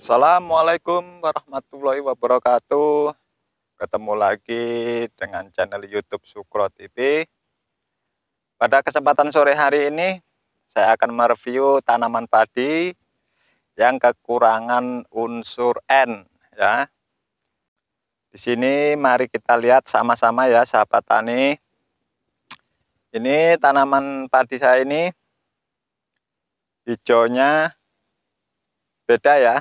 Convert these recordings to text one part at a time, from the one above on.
Assalamualaikum warahmatullahi wabarakatuh Ketemu lagi dengan channel youtube Sukro TV Pada kesempatan sore hari ini Saya akan mereview tanaman padi Yang kekurangan unsur N ya. Di sini mari kita lihat sama-sama ya sahabat tani Ini tanaman padi saya ini hijaunya beda ya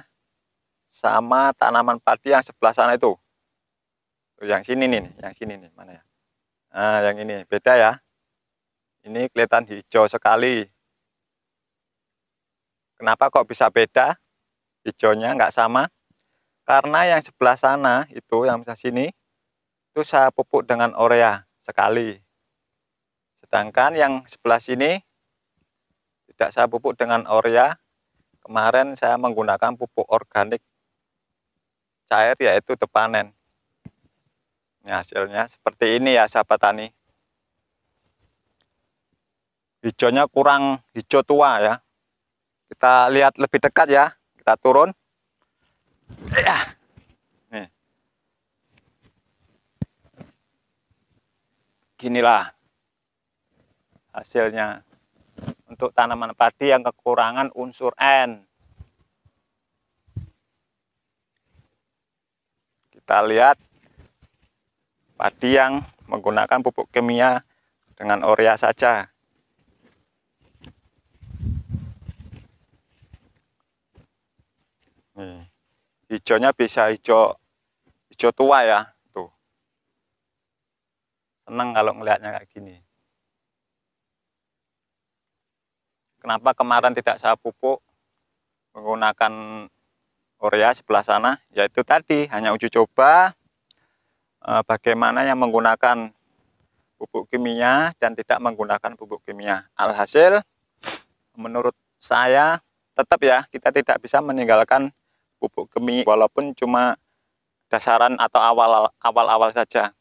sama tanaman padi yang sebelah sana itu. Oh, yang sini nih, yang sini nih, mana ya? Nah, yang ini beda ya. Ini kelihatan hijau sekali. Kenapa kok bisa beda? Hijaunya nggak sama. Karena yang sebelah sana itu, yang sini, itu saya pupuk dengan urea sekali. Sedangkan yang sebelah sini tidak saya pupuk dengan urea. Kemarin saya menggunakan pupuk organik cair yaitu tepanen. Ini hasilnya seperti ini ya sahabat tani. Hijaunya kurang hijau tua ya. Kita lihat lebih dekat ya. Kita turun. Ya. Nih. Ginilah hasilnya untuk tanaman padi yang kekurangan unsur N kita lihat padi yang menggunakan pupuk kimia dengan urea saja. Nih, hijaunya bisa hijau hijau tua ya, tuh. Seneng kalau ngelihatnya kayak gini. Kenapa kemarin tidak saya pupuk menggunakan Korea sebelah sana yaitu tadi hanya uji coba eh, bagaimana yang menggunakan pupuk kimia dan tidak menggunakan pupuk kimia alhasil menurut saya tetap ya kita tidak bisa meninggalkan pupuk kimia walaupun cuma dasaran atau awal-awal saja